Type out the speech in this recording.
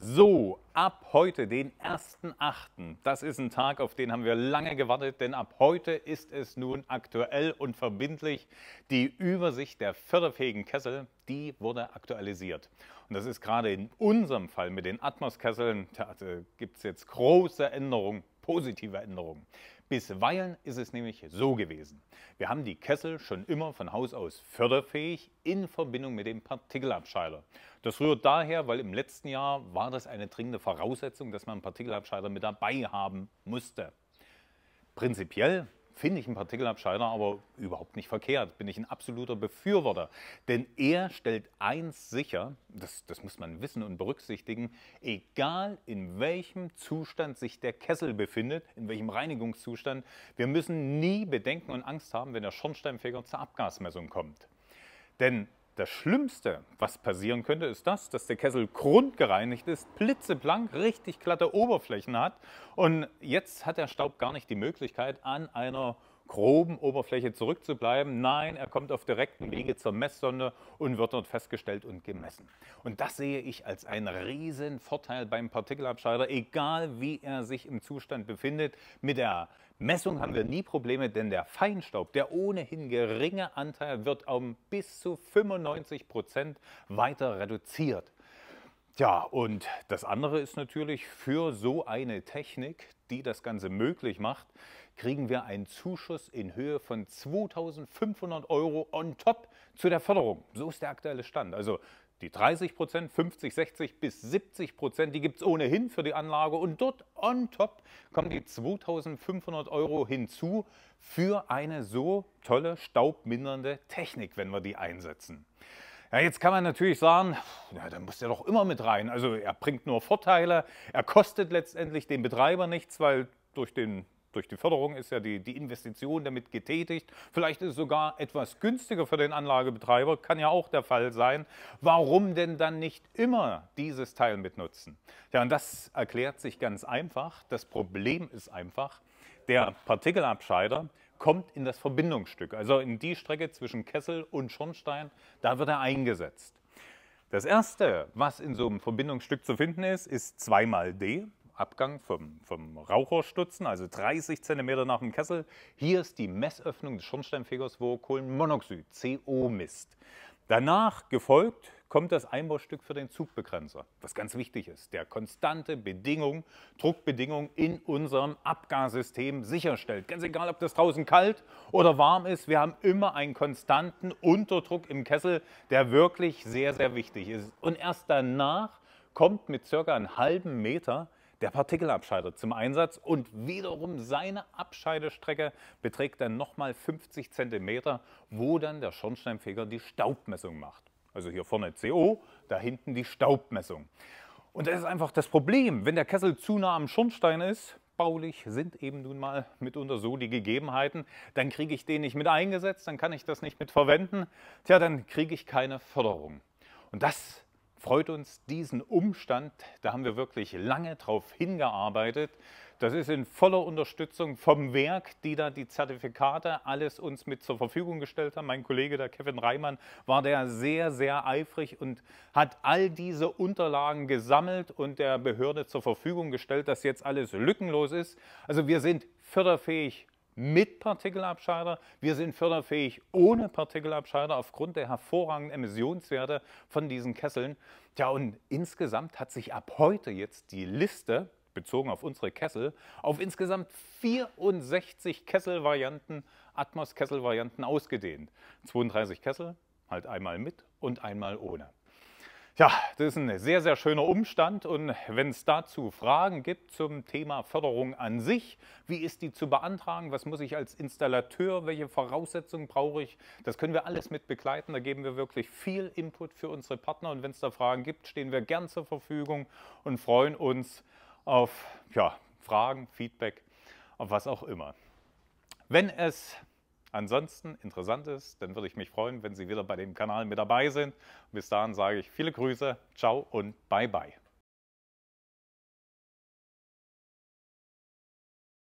So, ab heute, den 1.8., das ist ein Tag, auf den haben wir lange gewartet, denn ab heute ist es nun aktuell und verbindlich. Die Übersicht der förderfähigen Kessel, die wurde aktualisiert. Und das ist gerade in unserem Fall mit den Atmos-Kesseln, da also gibt es jetzt große Änderungen positive Änderungen. Bisweilen ist es nämlich so gewesen. Wir haben die Kessel schon immer von Haus aus förderfähig in Verbindung mit dem Partikelabscheider. Das rührt daher, weil im letzten Jahr war das eine dringende Voraussetzung, dass man einen Partikelabscheider mit dabei haben musste. Prinzipiell finde ich einen Partikelabscheider aber überhaupt nicht verkehrt, bin ich ein absoluter Befürworter. Denn er stellt eins sicher, das, das muss man wissen und berücksichtigen, egal in welchem Zustand sich der Kessel befindet, in welchem Reinigungszustand, wir müssen nie Bedenken und Angst haben, wenn der Schornsteinfeger zur Abgasmessung kommt. Denn das Schlimmste, was passieren könnte, ist das, dass der Kessel grundgereinigt ist, blitzeblank, richtig glatte Oberflächen hat und jetzt hat der Staub gar nicht die Möglichkeit, an einer groben Oberfläche zurückzubleiben. Nein, er kommt auf direktem Wege zur Messsonde und wird dort festgestellt und gemessen. Und das sehe ich als einen riesen Vorteil beim Partikelabscheider, egal wie er sich im Zustand befindet. Mit der Messung haben wir nie Probleme, denn der Feinstaub, der ohnehin geringe Anteil, wird um bis zu 95 Prozent weiter reduziert. Tja, und das andere ist natürlich, für so eine Technik, die das Ganze möglich macht, kriegen wir einen Zuschuss in Höhe von 2500 Euro on top zu der Förderung. So ist der aktuelle Stand. Also die 30 Prozent, 50, 60 bis 70 Prozent, die gibt es ohnehin für die Anlage. Und dort on top kommen die 2500 Euro hinzu für eine so tolle staubmindernde Technik, wenn wir die einsetzen. Ja, jetzt kann man natürlich sagen, ja, dann muss er doch immer mit rein. Also er bringt nur Vorteile, er kostet letztendlich den Betreiber nichts, weil durch, den, durch die Förderung ist ja die, die Investition damit getätigt. Vielleicht ist es sogar etwas günstiger für den Anlagebetreiber, kann ja auch der Fall sein. Warum denn dann nicht immer dieses Teil mitnutzen? Ja, und das erklärt sich ganz einfach. Das Problem ist einfach, der Partikelabscheider, kommt in das Verbindungsstück, also in die Strecke zwischen Kessel und Schornstein, da wird er eingesetzt. Das erste, was in so einem Verbindungsstück zu finden ist, ist 2 mal D, Abgang vom, vom Raucherstutzen, also 30 cm nach dem Kessel. Hier ist die Messöffnung des Schornsteinfegers, wo Kohlenmonoxid, CO, misst. Danach gefolgt kommt das Einbaustück für den Zugbegrenzer, was ganz wichtig ist, der konstante Bedingung, Druckbedingung in unserem Abgassystem sicherstellt. Ganz egal, ob das draußen kalt oder warm ist, wir haben immer einen konstanten Unterdruck im Kessel, der wirklich sehr, sehr wichtig ist. Und erst danach kommt mit circa einem halben Meter der Partikelabscheider zum Einsatz und wiederum seine Abscheidestrecke beträgt dann nochmal 50 cm, wo dann der Schornsteinfeger die Staubmessung macht. Also hier vorne CO, da hinten die Staubmessung. Und das ist einfach das Problem, wenn der Kessel zu nah am Schornstein ist, baulich sind eben nun mal mitunter so die Gegebenheiten, dann kriege ich den nicht mit eingesetzt, dann kann ich das nicht mit verwenden, tja, dann kriege ich keine Förderung. Und das ist freut uns diesen Umstand. Da haben wir wirklich lange drauf hingearbeitet. Das ist in voller Unterstützung vom Werk, die da die Zertifikate alles uns mit zur Verfügung gestellt haben. Mein Kollege, der Kevin Reimann, war der sehr, sehr eifrig und hat all diese Unterlagen gesammelt und der Behörde zur Verfügung gestellt, dass jetzt alles lückenlos ist. Also wir sind förderfähig mit Partikelabscheider. Wir sind förderfähig ohne Partikelabscheider aufgrund der hervorragenden Emissionswerte von diesen Kesseln. Tja, und insgesamt hat sich ab heute jetzt die Liste bezogen auf unsere Kessel, auf insgesamt 64 Kesselvarianten, Atmos-Kesselvarianten ausgedehnt. 32 Kessel, halt einmal mit und einmal ohne. Ja, das ist ein sehr, sehr schöner Umstand. Und wenn es dazu Fragen gibt zum Thema Förderung an sich, wie ist die zu beantragen, was muss ich als Installateur, welche Voraussetzungen brauche ich, das können wir alles mit begleiten. Da geben wir wirklich viel Input für unsere Partner. Und wenn es da Fragen gibt, stehen wir gern zur Verfügung und freuen uns auf ja, Fragen, Feedback, auf was auch immer. Wenn es ansonsten interessant ist, dann würde ich mich freuen, wenn Sie wieder bei dem Kanal mit dabei sind. Bis dahin sage ich viele Grüße, ciao und bye bye.